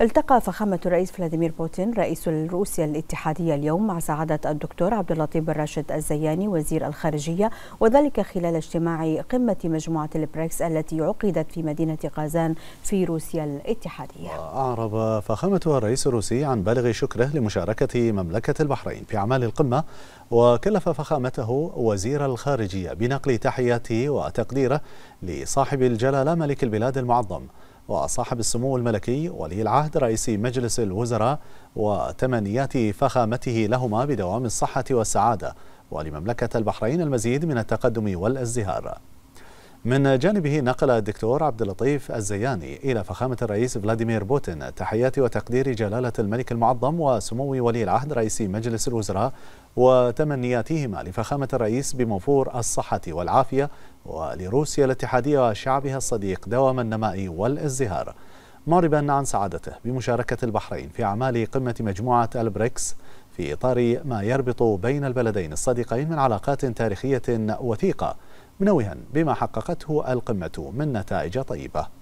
التقى فخامة الرئيس فلاديمير بوتين رئيس روسيا الاتحادية اليوم مع سعادة الدكتور عبد اللطيف الراشد الزياني وزير الخارجية وذلك خلال اجتماع قمة مجموعة البريكس التي عقدت في مدينة قازان في روسيا الاتحادية أعرب فخامة الرئيس الروسي عن بالغ شكره لمشاركة مملكة البحرين في أعمال القمة وكلف فخامته وزير الخارجية بنقل تحياته وتقديره لصاحب الجلالة ملك البلاد المعظم وصاحب السمو الملكي ولي العهد رئيس مجلس الوزراء وتمنيات فخامته لهما بدوام الصحة والسعادة ولمملكة البحرين المزيد من التقدم والازدهار من جانبه نقل الدكتور عبد اللطيف الزياني إلى فخامة الرئيس فلاديمير بوتين تحيات وتقدير جلالة الملك المعظم وسمو ولي العهد رئيس مجلس الوزراء وتمنياتهما لفخامة الرئيس بموفور الصحة والعافية ولروسيا الاتحادية وشعبها الصديق دوام النماء والازدهار معربا عن سعادته بمشاركة البحرين في أعمال قمة مجموعة البريكس في إطار ما يربط بين البلدين الصديقين من علاقات تاريخية وثيقة منوها بما حققته القمة من نتائج طيبة